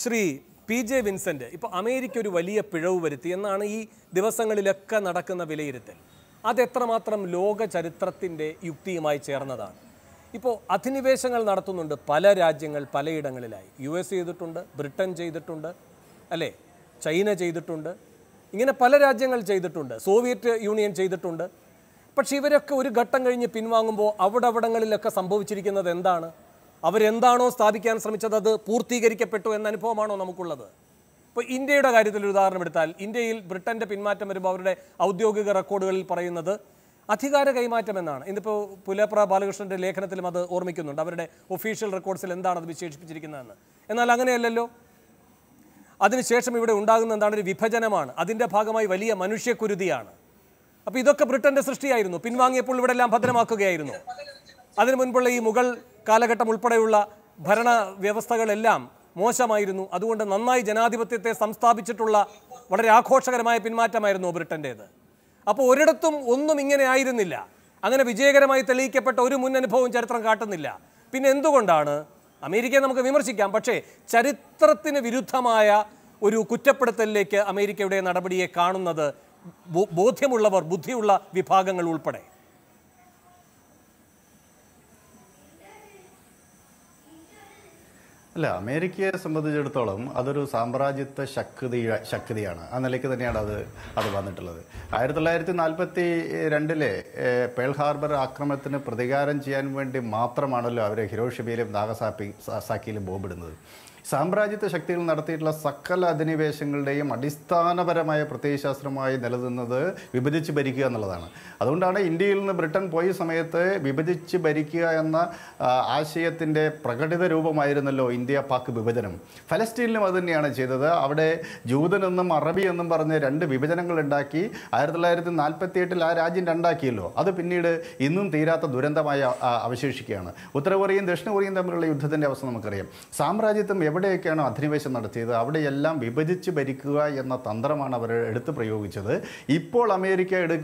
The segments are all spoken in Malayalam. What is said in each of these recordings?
ശ്രീ പി ജെ വിൻസെൻ്റ് ഇപ്പോൾ അമേരിക്ക ഒരു വലിയ പിഴവ് വരുത്തി എന്നാണ് ഈ ദിവസങ്ങളിലൊക്കെ നടക്കുന്ന വിലയിരുത്തൽ അത് എത്രമാത്രം ലോക ചരിത്രത്തിൻ്റെ യുക്തിയുമായി ചേർന്നതാണ് ഇപ്പോൾ അധിനിവേശങ്ങൾ നടത്തുന്നുണ്ട് പല രാജ്യങ്ങൾ പലയിടങ്ങളിലായി യു എസ് ചെയ്തിട്ടുണ്ട് ബ്രിട്ടൻ ചെയ്തിട്ടുണ്ട് അല്ലേ ചൈന ചെയ്തിട്ടുണ്ട് ഇങ്ങനെ പല രാജ്യങ്ങൾ ചെയ്തിട്ടുണ്ട് സോവിയറ്റ് യൂണിയൻ ചെയ്തിട്ടുണ്ട് പക്ഷേ ഇവരൊക്കെ ഒരു ഘട്ടം കഴിഞ്ഞ് പിൻവാങ്ങുമ്പോൾ അവിടെ അവിടങ്ങളിലൊക്കെ സംഭവിച്ചിരിക്കുന്നത് എന്താണ് അവരെന്താണോ സ്ഥാപിക്കാൻ ശ്രമിച്ചത് അത് പൂർത്തീകരിക്കപ്പെട്ടു എന്ന അനുഭവമാണോ നമുക്കുള്ളത് ഇപ്പോൾ ഇന്ത്യയുടെ കാര്യത്തിൽ ഒരു ഉദാഹരണം എടുത്താൽ ഇന്ത്യയിൽ ബ്രിട്ടൻ്റെ പിന്മാറ്റം വരുമ്പോൾ അവരുടെ ഔദ്യോഗിക റെക്കോർഡുകളിൽ പറയുന്നത് അധികാര കൈമാറ്റം എന്നാണ് ഇന്നിപ്പോൾ പുലപ്ര ബാലകൃഷ്ണൻ്റെ ലേഖനത്തിലും അത് ഓർമ്മിക്കുന്നുണ്ട് അവരുടെ ഒഫീഷ്യൽ റെക്കോർഡ്സിൽ എന്താണ് അത് വിശേഷിപ്പിച്ചിരിക്കുന്നതെന്ന് എന്നാൽ അങ്ങനെയല്ലല്ലോ അതിനുശേഷം ഇവിടെ ഉണ്ടാകുന്ന എന്താണ് ഒരു വിഭജനമാണ് അതിൻ്റെ ഭാഗമായി വലിയ മനുഷ്യക്കുരുതിയാണ് അപ്പോൾ ഇതൊക്കെ ബ്രിട്ടൻ്റെ സൃഷ്ടിയായിരുന്നു പിൻവാങ്ങിയപ്പോൾ ഇവിടെ എല്ലാം ഭദ്രമാക്കുകയായിരുന്നു അതിനു മുൻപുള്ള ഈ മുഗൾ കാലഘട്ടം ഉൾപ്പെടെയുള്ള ഭരണ വ്യവസ്ഥകളെല്ലാം മോശമായിരുന്നു അതുകൊണ്ട് നന്നായി ജനാധിപത്യത്തെ സംസ്ഥാപിച്ചിട്ടുള്ള വളരെ ആഘോഷകരമായ പിന്മാറ്റമായിരുന്നു ബ്രിട്ടൻ്റേത് അപ്പോൾ ഒരിടത്തും ഒന്നും ഇങ്ങനെ ആയിരുന്നില്ല അങ്ങനെ വിജയകരമായി തെളിയിക്കപ്പെട്ട ഒരു മുൻ അനുഭവവും ചരിത്രം കാട്ടുന്നില്ല പിന്നെ എന്തുകൊണ്ടാണ് അമേരിക്കയെ നമുക്ക് വിമർശിക്കാം പക്ഷേ ചരിത്രത്തിന് വിരുദ്ധമായ ഒരു കുറ്റപ്പെടുത്തലിലേക്ക് അമേരിക്കയുടെ നടപടിയെ കാണുന്നത് ബോധ്യമുള്ളവർ ബുദ്ധിയുള്ള വിഭാഗങ്ങൾ ഉൾപ്പെടെ അല്ല അമേരിക്കയെ സംബന്ധിച്ചിടത്തോളം അതൊരു സാമ്രാജ്യത്വ ശക്തി ശക്തിയാണ് ആ നിലയ്ക്ക് തന്നെയാണ് അത് അത് വന്നിട്ടുള്ളത് ആയിരത്തി തൊള്ളായിരത്തി നാൽപ്പത്തി രണ്ടിലെ പേൾ ഹാർബർ ആക്രമണത്തിന് പ്രതികാരം ചെയ്യാൻ വേണ്ടി മാത്രമാണല്ലോ അവരെ ഹിരോഷിമയിലും നാഗസാപ്പി സാക്കിയിലും ബോംബിടുന്നത് സാമ്രാജ്യത്വ ശക്തികൾ നടത്തിയിട്ടുള്ള സകല അധിനിവേശങ്ങളുടെയും അടിസ്ഥാനപരമായ പ്രത്യയശാസ്ത്രമായി നിലനിന്നത് വിഭജിച്ച് ഭരിക്കുക എന്നുള്ളതാണ് അതുകൊണ്ടാണ് ഇന്ത്യയിൽ നിന്ന് ബ്രിട്ടൻ പോയ സമയത്ത് വിഭജിച്ച് ഭരിക്കുക എന്ന ആശയത്തിൻ്റെ പ്രകടിത രൂപമായിരുന്നല്ലോ ഇന്ത്യ പാക് വിഭജനം ഫലസ്റ്റീനിലും അത് തന്നെയാണ് ചെയ്തത് അവിടെ ജൂതനെന്നും അറബി എന്നും പറഞ്ഞ് രണ്ട് വിഭജനങ്ങൾ ഉണ്ടാക്കി ആയിരത്തി തൊള്ളായിരത്തി നാൽപ്പത്തി എട്ടിൽ ആ രാജ്യം രണ്ടാക്കിയല്ലോ അത് പിന്നീട് ഇന്നും തീരാത്ത ദുരന്തമായി അവശേഷിക്കുകയാണ് ഉത്തരകൊറിയയും ദക്ഷിണ കൊറിയയും തമ്മിലുള്ള യുദ്ധത്തിൻ്റെ അവസ്ഥ നമുക്കറിയാം സാമ്രാജ്യത്വം എവിടെയൊക്കെയാണോ അധിനിവേശം നടത്തിയത് അവിടെയെല്ലാം വിഭജിച്ച് ഭരിക്കുക എന്ന തന്ത്രമാണ് അവർ എടുത്ത് പ്രയോഗിച്ചത് ഇപ്പോൾ അമേരിക്ക എടു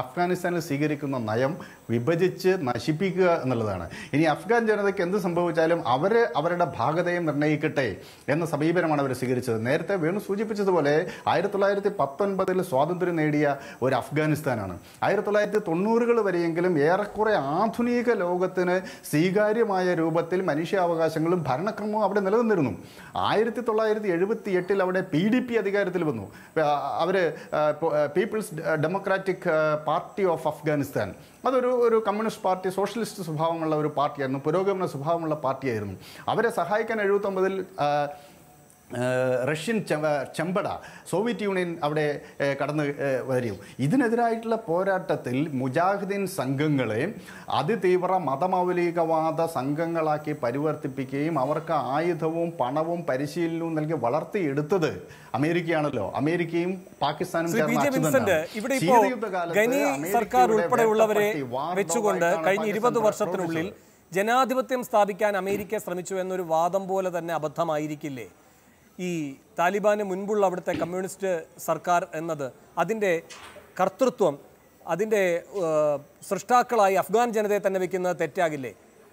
അഫ്ഗാനിസ്ഥാനിൽ സ്വീകരിക്കുന്ന നയം വിഭജിച്ച് നശിപ്പിക്കുക എന്നുള്ളതാണ് ഇനി അഫ്ഗാൻ ജനതയ്ക്ക് എന്ത് സംഭവിച്ചാലും അവർ അവരുടെ ഭാഗതയും നിർണ്ണയിക്കട്ടെ എന്ന സമീപനമാണ് അവർ സ്വീകരിച്ചത് നേരത്തെ വേണു സൂചിപ്പിച്ചതുപോലെ ആയിരത്തി തൊള്ളായിരത്തി പത്തൊൻപതിൽ സ്വാതന്ത്ര്യം നേടിയ ഒരു അഫ്ഗാനിസ്ഥാനാണ് ആയിരത്തി തൊള്ളായിരത്തി തൊണ്ണൂറുകൾ വരെയെങ്കിലും ഏറെക്കുറെ ആധുനിക ലോകത്തിന് സ്വീകാര്യമായ രൂപത്തിൽ മനുഷ്യാവകാശങ്ങളും ഭരണക്രമവും അവിടെ അവിടെ നിലനിന്നിരുന്നു ആയിരത്തി തൊള്ളായിരത്തി എഴുപത്തി എട്ടിൽ അവിടെ പി ഡി പി അധികാരത്തിൽ വന്നു അവർ peoples democratic party of Afghanistan അതൊരു ഒരു കമ്മ്യൂണിസ്റ്റ് പാർട്ടി സോഷ്യലിസ്റ്റ് സ്വഭാവമുള്ള ഒരു പാർട്ടിയായിരുന്നു പുരോഗമന സ്വഭാവമുള്ള പാർട്ടിയായിരുന്നു അവരെ സഹായിക്കാൻ എഴുപത്തൊമ്പതിൽ റഷ്യൻ ചെമ്പട സോവിയറ്റ് യൂണിയൻ അവിടെ കടന്നു വരും ഇതിനെതിരായിട്ടുള്ള പോരാട്ടത്തിൽ മുജാഹിദീൻ സംഘങ്ങളെ അതിതീവ്ര മതമൗലികവാദ സംഘങ്ങളാക്കി പരിവർത്തിപ്പിക്കുകയും അവർക്ക് ആയുധവും പണവും പരിശീലനവും നൽകി വളർത്തിയെടുത്തത് അമേരിക്കയാണല്ലോ അമേരിക്കയും പാകിസ്ഥാനും സർക്കാർ ഉൾപ്പെടെയുള്ളവരെ വെച്ചുകൊണ്ട് കഴിഞ്ഞ ഇരുപത് വർഷത്തിനുള്ളിൽ ജനാധിപത്യം സ്ഥാപിക്കാൻ അമേരിക്ക ശ്രമിച്ചു എന്നൊരു വാദം പോലെ തന്നെ അബദ്ധമായിരിക്കില്ലേ ഈ താലിബാന് മുൻപുള്ള അവിടുത്തെ കമ്മ്യൂണിസ്റ്റ് സർക്കാർ എന്നത് അതിൻ്റെ കർത്തൃത്വം അതിൻ്റെ സൃഷ്ടാക്കളായി അഫ്ഗാൻ ജനതയെ തന്നെ വെക്കുന്നത് തെറ്റാകില്ലേ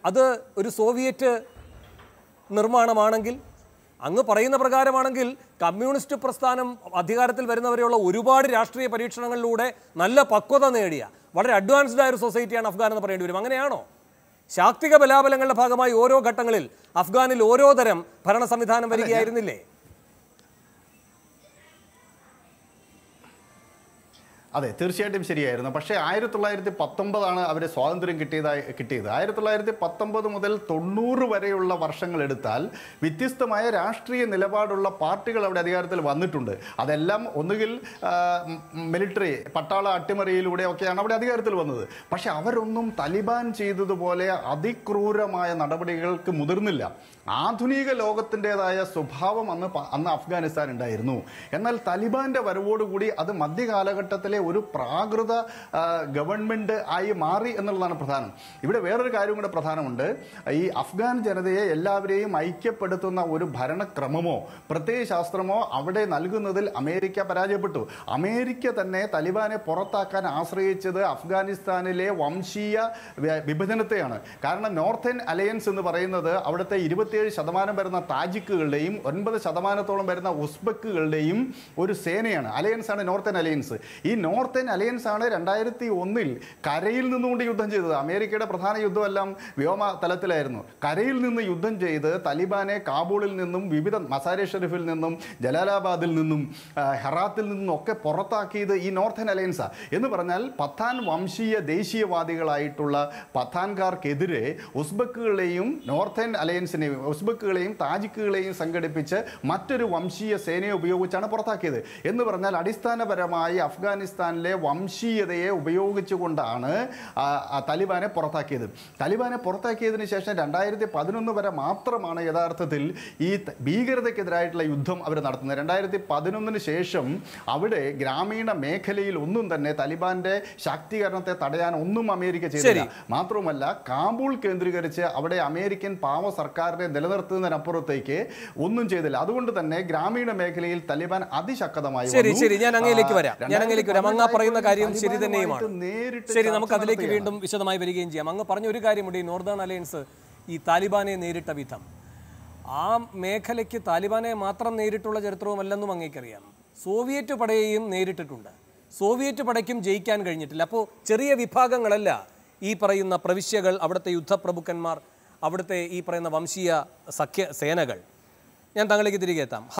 അത് ഒരു സോവിയറ്റ് നിർമ്മാണമാണെങ്കിൽ അങ്ങ് പറയുന്ന പ്രകാരമാണെങ്കിൽ കമ്മ്യൂണിസ്റ്റ് പ്രസ്ഥാനം അധികാരത്തിൽ വരുന്നവരെയുള്ള ഒരുപാട് രാഷ്ട്രീയ പരീക്ഷണങ്ങളിലൂടെ നല്ല പക്വത നേടിയ വളരെ അഡ്വാൻസ്ഡ് ആയ ഒരു സൊസൈറ്റിയാണ് അഫ്ഗാൻ എന്ന് പറയേണ്ടി വരും അങ്ങനെയാണോ ശാക്തിക ബലാബലങ്ങളുടെ ഭാഗമായി ഓരോ ഘട്ടങ്ങളിൽ അഫ്ഗാനിൽ ഓരോ തരം ഭരണ സംവിധാനം വരികയായിരുന്നില്ലേ അതെ തീർച്ചയായിട്ടും ശരിയായിരുന്നു പക്ഷേ ആയിരത്തി തൊള്ളായിരത്തി പത്തൊമ്പതാണ് അവർ സ്വാതന്ത്ര്യം കിട്ടിയതായി കിട്ടിയത് ആയിരത്തി തൊള്ളായിരത്തി പത്തൊമ്പത് മുതൽ തൊണ്ണൂറ് വരെയുള്ള വർഷങ്ങൾ വ്യത്യസ്തമായ രാഷ്ട്രീയ നിലപാടുള്ള പാർട്ടികൾ അവിടെ അധികാരത്തിൽ വന്നിട്ടുണ്ട് അതെല്ലാം ഒന്നുകിൽ മിലിറ്ററി പട്ടാള അട്ടിമറിയിലൂടെ ഒക്കെയാണ് അവിടെ അധികാരത്തിൽ വന്നത് പക്ഷേ അവരൊന്നും തലിബാൻ ചെയ്തതുപോലെ അതിക്രൂരമായ നടപടികൾക്ക് മുതിർന്നില്ല ആധുനിക ലോകത്തിൻ്റെതായ സ്വഭാവം അന്ന് അന്ന് അഫ്ഗാനിസ്ഥാൻ ഉണ്ടായിരുന്നു എന്നാൽ തലിബാന്റെ വരവോടുകൂടി അത് മധ്യകാലഘട്ടത്തിലെ ഒരു പ്രാകൃത ഗവൺമെന്റ് ആയി മാറി എന്നുള്ളതാണ് പ്രധാനം ഇവിടെ വേറൊരു കാര്യം കൂടെ പ്രധാനമുണ്ട് ഈ അഫ്ഗാൻ ജനതയെ എല്ലാവരെയും ഐക്യപ്പെടുത്തുന്ന ഒരു ഭരണക്രമമോ പ്രത്യയശാസ്ത്രമോ അവിടെ നൽകുന്നതിൽ അമേരിക്ക പരാജയപ്പെട്ടു അമേരിക്ക തന്നെ തലിബാനെ പുറത്താക്കാൻ ആശ്രയിച്ചത് അഫ്ഗാനിസ്ഥാനിലെ വംശീയ വിഭജനത്തെയാണ് കാരണം നോർത്തേൺ അലയൻസ് എന്ന് പറയുന്നത് അവിടുത്തെ ഇരുപത്തിയേഴ് ശതമാനം വരുന്ന താജിക്കുകളുടെയും ഒൻപത് ശതമാനത്തോളം വരുന്ന ഉസ്ബക്കുകളുടെയും ഒരു സേനയാണ് അലയൻസ് ആണ് നോർത്തേൺ അലയൻസ് ഈ നോർ നോർത്തേൺ അലയൻസ് ആണ് രണ്ടായിരത്തി ഒന്നിൽ കരയിൽ നിന്നുകൊണ്ട് യുദ്ധം ചെയ്തത് അമേരിക്കയുടെ പ്രധാന യുദ്ധമെല്ലാം വ്യോമ തലത്തിലായിരുന്നു കരയിൽ നിന്ന് യുദ്ധം ചെയ്ത് തലിബാനെ കാബൂളിൽ നിന്നും വിവിധ മസാരെ ഷെരീഫിൽ നിന്നും ജലാലാബാദിൽ നിന്നും ഹെറാത്തിൽ നിന്നും ഒക്കെ പുറത്താക്കിയത് ഈ നോർത്തേൺ അലയൻസാണ് എന്ന് പറഞ്ഞാൽ പത്താൻ വംശീയ ദേശീയവാദികളായിട്ടുള്ള പത്താൻകാർക്കെതിരെ ഉസ്ബക്കുകളെയും നോർത്തേൺ അലയൻസിനെയും ഉസ്ബക്കുകളെയും താജിക്കുകളെയും സംഘടിപ്പിച്ച് മറ്റൊരു വംശീയ സേനയെ ഉപയോഗിച്ചാണ് പുറത്താക്കിയത് എന്ന് പറഞ്ഞാൽ അടിസ്ഥാനപരമായി അഫ്ഗാനിസ്ഥാൻ അഫ്ഗാനിസ്ഥാനിലെ വംശീയതയെ ഉപയോഗിച്ചുകൊണ്ടാണ് താലിബാനെ പുറത്താക്കിയത് താലിബാനെ പുറത്താക്കിയതിന് ശേഷം രണ്ടായിരത്തി പതിനൊന്ന് വരെ മാത്രമാണ് യഥാർത്ഥത്തിൽ ഈ ഭീകരതയ്ക്കെതിരായിട്ടുള്ള യുദ്ധം അവർ നടത്തുന്നത് രണ്ടായിരത്തി പതിനൊന്നിന് ശേഷം അവിടെ ഗ്രാമീണ മേഖലയിൽ ഒന്നും തന്നെ താലിബാന്റെ ശാക്തീകരണത്തെ തടയാൻ ഒന്നും അമേരിക്ക ചെയ്തില്ല മാത്രവുമല്ല കാബൂൾ കേന്ദ്രീകരിച്ച് അവിടെ അമേരിക്കൻ പാവ സർക്കാരിനെ നിലനിർത്തുന്നതിനപ്പുറത്തേക്ക് ഒന്നും ചെയ്തില്ല അതുകൊണ്ട് തന്നെ ഗ്രാമീണ മേഖലയിൽ താലിബാൻ അതിശക്തമായി ശരി ശരി ഞാൻ അങ്ങയിലേക്ക് വരാം ഞാൻ അങ്ങയിലേക്ക് വരാം അമങ്ങ പറയുന്ന കാര്യം ശരി തന്നെയുമാണ് ശരി നമുക്ക് അതിലേക്ക് വീണ്ടും വിശദമായി വരികയും ചെയ്യാം അങ്ങ് പറഞ്ഞ ഒരു കാര്യമുണ്ട് ഈ നോർദേൺ അലയൻസ് ഈ താലിബാനെ നേരിട്ട വിധം ആ മേഖലയ്ക്ക് താലിബാനെ മാത്രം നേരിട്ടുള്ള ചരിത്രവുമല്ലെന്നും അങ്ങേക്കറിയാം സോവിയറ്റ് പടയെയും നേരിട്ടിട്ടുണ്ട് സോവിയറ്റ് പടയ്ക്കും ജയിക്കാൻ കഴിഞ്ഞിട്ടില്ല അപ്പോൾ ചെറിയ വിഭാഗങ്ങളല്ല ഈ പറയുന്ന പ്രവിശ്യകൾ അവിടുത്തെ യുദ്ധപ്രഭുക്കന്മാർ അവിടുത്തെ ഈ പറയുന്ന വംശീയ സഖ്യ സേനകൾ ഞാൻ താങ്കളേക്ക് തിരികെ എത്താം